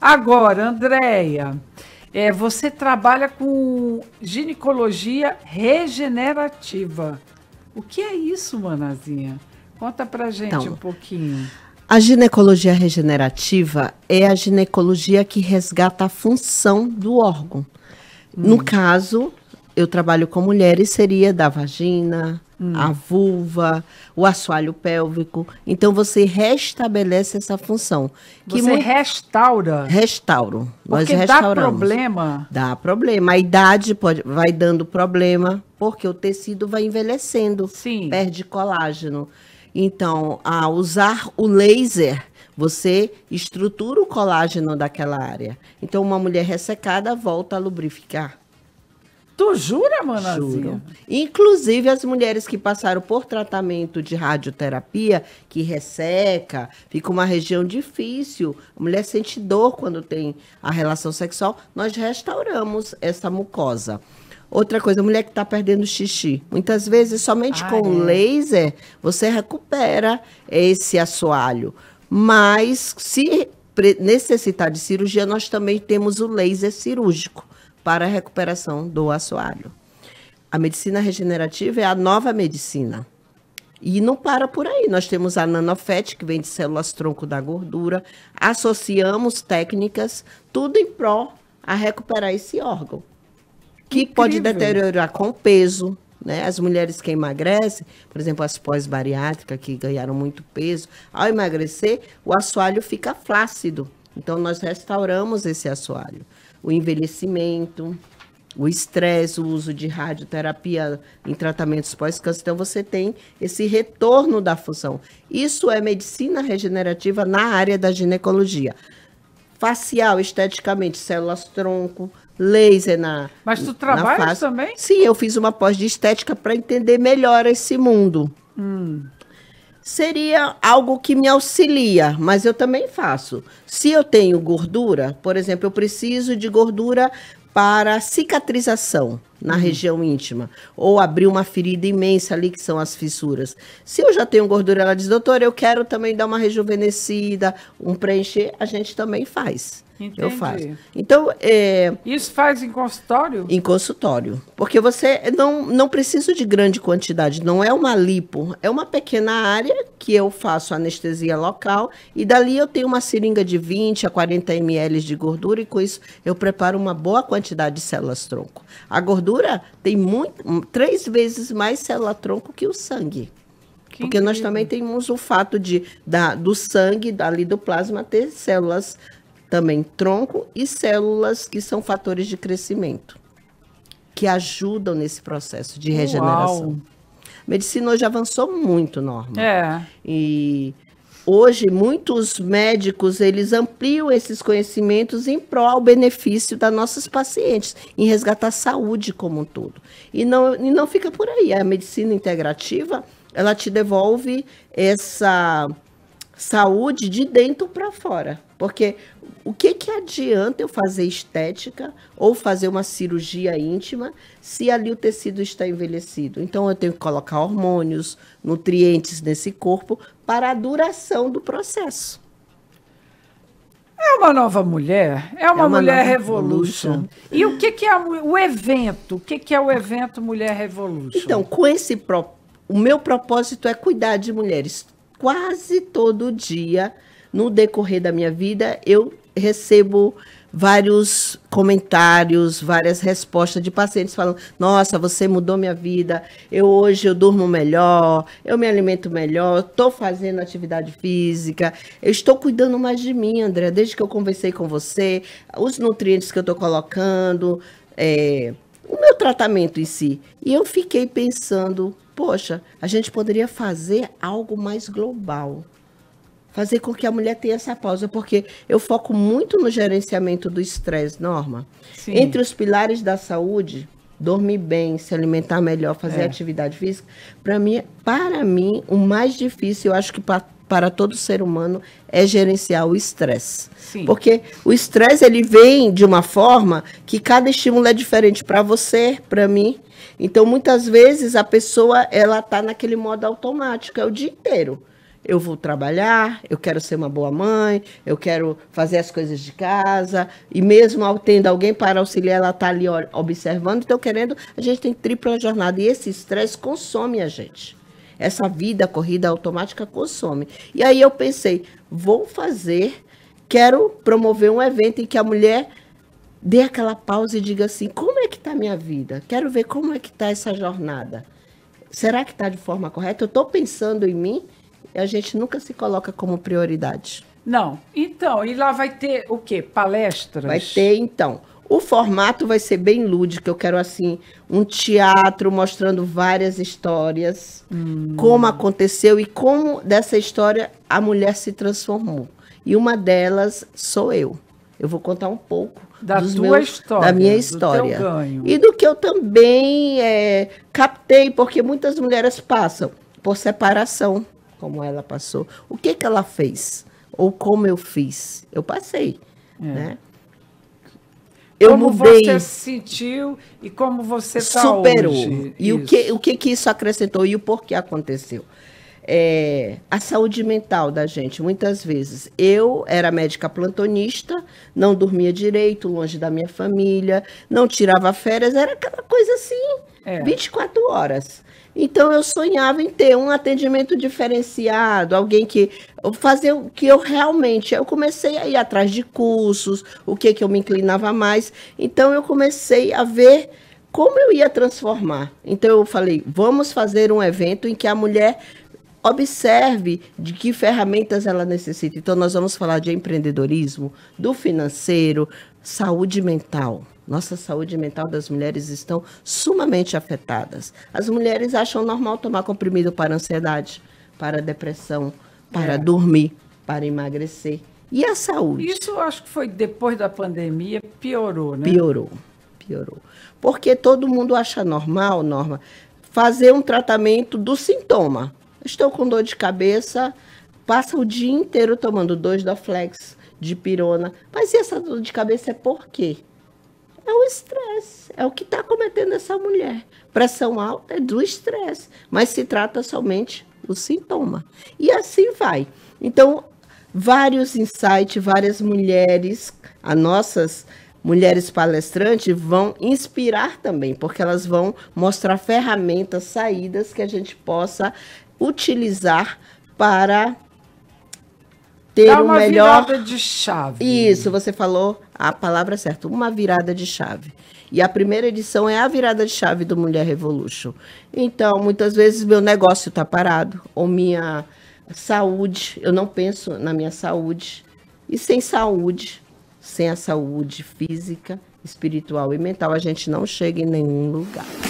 Agora, Andréia, é, você trabalha com ginecologia regenerativa. O que é isso, Manazinha? Conta pra gente então, um pouquinho. A ginecologia regenerativa é a ginecologia que resgata a função do órgão. Hum. No caso, eu trabalho com mulheres seria da vagina, hum. a vulva, o assoalho pélvico. Então você restabelece essa função. Que você muito... restaura. Restauro. Porque dá problema. Dá problema. A idade pode... vai dando problema, porque o tecido vai envelhecendo, Sim. perde colágeno. Então, a usar o laser você estrutura o colágeno daquela área. Então, uma mulher ressecada volta a lubrificar. Tu jura, Manazinho? Juro. Inclusive, as mulheres que passaram por tratamento de radioterapia, que resseca, fica uma região difícil, a mulher sente dor quando tem a relação sexual, nós restauramos essa mucosa. Outra coisa, mulher que está perdendo xixi. Muitas vezes, somente ah, com é. laser, você recupera esse assoalho. Mas, se necessitar de cirurgia, nós também temos o laser cirúrgico para a recuperação do assoalho. A medicina regenerativa é a nova medicina. E não para por aí. Nós temos a nanofet, que vem de células tronco da gordura, associamos técnicas, tudo em pró a recuperar esse órgão, que Incrível. pode deteriorar com peso. Né? As mulheres que emagrecem, por exemplo, as pós-bariátricas que ganharam muito peso, ao emagrecer, o assoalho fica flácido. Então, nós restauramos esse assoalho o envelhecimento, o estresse, o uso de radioterapia em tratamentos pós-câncer. Então, você tem esse retorno da função. Isso é medicina regenerativa na área da ginecologia. Facial, esteticamente, células-tronco, laser na. Mas tu trabalha também? Sim, eu fiz uma pós de estética para entender melhor esse mundo. Hum seria algo que me auxilia, mas eu também faço. Se eu tenho gordura, por exemplo, eu preciso de gordura para cicatrização na uhum. região íntima, ou abrir uma ferida imensa ali, que são as fissuras. Se eu já tenho gordura, ela diz, doutor, eu quero também dar uma rejuvenescida, um preencher, a gente também faz. Entendi. Eu faço. Então, é... Isso faz em consultório? Em consultório. Porque você não, não precisa de grande quantidade, não é uma lipo, é uma pequena área que eu faço anestesia local e dali eu tenho uma seringa de 20 a 40 ml de gordura e com isso eu preparo uma boa quantidade de células-tronco. A gordura gordura tem muito, três vezes mais célula-tronco que o sangue. Que porque incrível. nós também temos o fato de, da, do sangue, ali do plasma, ter células também tronco e células que são fatores de crescimento, que ajudam nesse processo de regeneração. Uau. A medicina hoje avançou muito, Norma. É. E Hoje, muitos médicos, eles ampliam esses conhecimentos em prol ao benefício das nossas pacientes, em resgatar a saúde como um todo. E não, e não fica por aí. A medicina integrativa, ela te devolve essa saúde de dentro para fora. Porque o que, que adianta eu fazer estética ou fazer uma cirurgia íntima se ali o tecido está envelhecido? Então eu tenho que colocar hormônios, nutrientes nesse corpo para a duração do processo. É uma nova mulher, é uma, é uma mulher revolution. E o que, que é o evento? O que, que é o evento Mulher Revolution? Então, com esse pro, o meu propósito é cuidar de mulheres. Quase todo dia, no decorrer da minha vida, eu recebo vários comentários, várias respostas de pacientes falando: "Nossa, você mudou minha vida. Eu hoje eu durmo melhor, eu me alimento melhor, estou fazendo atividade física, eu estou cuidando mais de mim, André, desde que eu conversei com você, os nutrientes que eu estou colocando, é, o meu tratamento em si". E eu fiquei pensando, poxa, a gente poderia fazer algo mais global fazer com que a mulher tenha essa pausa, porque eu foco muito no gerenciamento do estresse, Norma. Sim. Entre os pilares da saúde, dormir bem, se alimentar melhor, fazer é. atividade física, para mim, para mim, o mais difícil, eu acho que para para todo ser humano é gerenciar o estresse. Porque o estresse ele vem de uma forma que cada estímulo é diferente para você, para mim. Então muitas vezes a pessoa ela tá naquele modo automático, é o dia inteiro eu vou trabalhar, eu quero ser uma boa mãe, eu quero fazer as coisas de casa, e mesmo tendo alguém para auxiliar, ela está ali observando, então querendo, a gente tem tripla jornada, e esse estresse consome a gente. Essa vida corrida automática consome. E aí eu pensei, vou fazer, quero promover um evento em que a mulher dê aquela pausa e diga assim: como é que está a minha vida? Quero ver como é que está essa jornada. Será que está de forma correta? Eu estou pensando em mim? e a gente nunca se coloca como prioridade. Não. Então, e lá vai ter o quê? Palestras? Vai ter, então. O formato vai ser bem lúdico. Eu quero, assim, um teatro mostrando várias histórias, hum. como aconteceu e como dessa história a mulher se transformou. E uma delas sou eu. Eu vou contar um pouco da tua meus, história, da minha história do e do que eu também é, captei, porque muitas mulheres passam por separação como ela passou, o que, que ela fez? Ou como eu fiz? Eu passei, é. né? Eu como mudei. você se sentiu e como você tá superou. Hoje. E isso. o que, o que que isso acrescentou e o porquê aconteceu? É, a saúde mental da gente, muitas vezes. Eu era médica plantonista, não dormia direito, longe da minha família, não tirava férias, era aquela coisa assim, é. 24 horas. Então eu sonhava em ter um atendimento diferenciado, alguém que fazer o que eu realmente. Eu comecei a ir atrás de cursos, o que que eu me inclinava mais. Então eu comecei a ver como eu ia transformar. Então eu falei, vamos fazer um evento em que a mulher observe de que ferramentas ela necessita. Então nós vamos falar de empreendedorismo, do financeiro, saúde mental. Nossa saúde mental das mulheres estão sumamente afetadas. As mulheres acham normal tomar comprimido para ansiedade, para depressão, para é. dormir, para emagrecer. E a saúde? Isso eu acho que foi depois da pandemia, piorou, né? Piorou, piorou. Porque todo mundo acha normal, Norma, fazer um tratamento do sintoma. Estou com dor de cabeça, passa o dia inteiro tomando dois Doflex, dipirona. Mas e essa dor de cabeça é por quê? é o estresse, é o que está cometendo essa mulher. Pressão alta é do estresse, mas se trata somente do sintoma. E assim vai. Então, vários insights, várias mulheres, as nossas mulheres palestrantes vão inspirar também, porque elas vão mostrar ferramentas, saídas que a gente possa utilizar para ter Dá uma melhor. Uma virada de chave. Isso, você falou a palavra certa, uma virada de chave. E a primeira edição é a virada de chave do Mulher Revolution. Então, muitas vezes meu negócio está parado, ou minha saúde, eu não penso na minha saúde. E sem saúde, sem a saúde física, espiritual e mental, a gente não chega em nenhum lugar.